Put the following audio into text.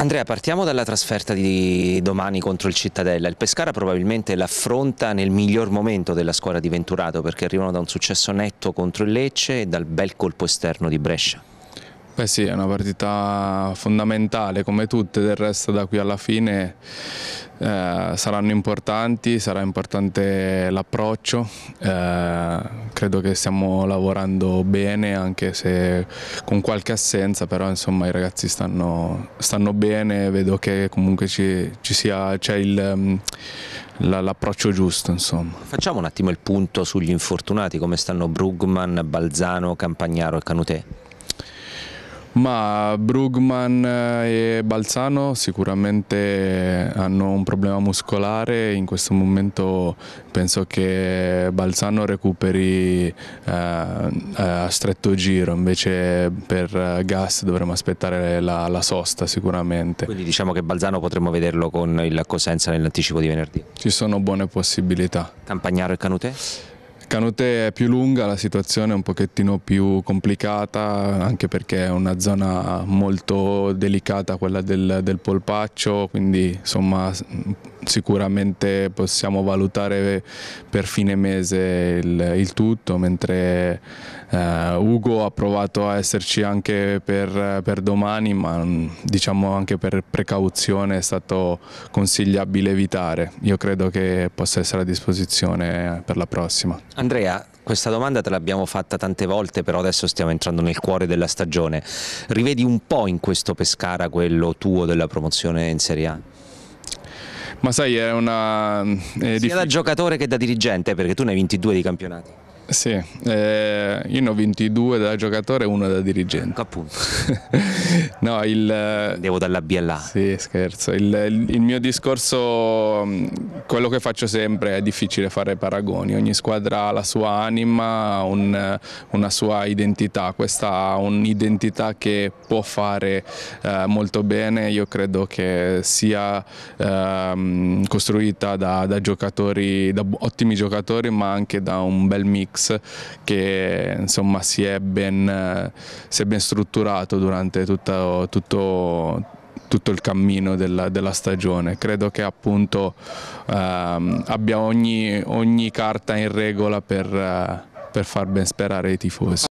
Andrea, partiamo dalla trasferta di domani contro il Cittadella. Il Pescara probabilmente l'affronta nel miglior momento della squadra di Venturato perché arrivano da un successo netto contro il Lecce e dal bel colpo esterno di Brescia. Beh sì, è una partita fondamentale come tutte, del resto da qui alla fine eh, saranno importanti, sarà importante l'approccio, eh, credo che stiamo lavorando bene anche se con qualche assenza, però insomma i ragazzi stanno, stanno bene, vedo che comunque ci, ci sia, c'è il l'approccio giusto. Insomma. Facciamo un attimo il punto sugli infortunati, come stanno Brugman, Balzano, Campagnaro e Canutè. Ma Brugman eh, e Balzano sicuramente eh, hanno un problema muscolare, in questo momento penso che Balzano recuperi eh, a stretto giro, invece per Gas dovremo aspettare la, la sosta sicuramente. Quindi diciamo che Balzano potremmo vederlo con il Cosenza nell'anticipo di venerdì? Ci sono buone possibilità. Campagnaro e Canute? Canute è più lunga, la situazione è un pochettino più complicata anche perché è una zona molto delicata quella del, del polpaccio, quindi insomma sicuramente possiamo valutare per fine mese il, il tutto, mentre eh, Ugo ha provato a esserci anche per, per, domani, ma mm, diciamo anche per precauzione è stato consigliabile evitare. Io credo che possa essere a disposizione per la prossima. Andrea, questa domanda te l'abbiamo fatta tante volte, però adesso stiamo entrando nel cuore della stagione. Rivedi un po' in questo Pescara quello tuo della promozione in Serie A? ma sai è una... È eh, Sia da giocatore che da dirigente perché tu ne hai 22 di campionati. Sì, eh, io ne ho vinti due da giocatore e uno da dirigente. Appunto. no, il... Eh, Devo dalla B alla Sì, scherzo. Il, il, il, mio discorso, mm, quello che faccio sempre, è difficile fare paragoni. Ogni squadra ha la sua anima, un, eh, una sua identità. Questa ha un'identità che può fare eh, molto bene. Io credo che sia eh, costruita da, da giocatori, da ottimi giocatori, ma anche da un bel mix che insomma si è ben, si è ben strutturato durante tutta, tutto, tutto il cammino della, della, stagione. Credo che appunto ehm, abbia ogni, ogni, carta in regola per, per far ben sperare i tifosi.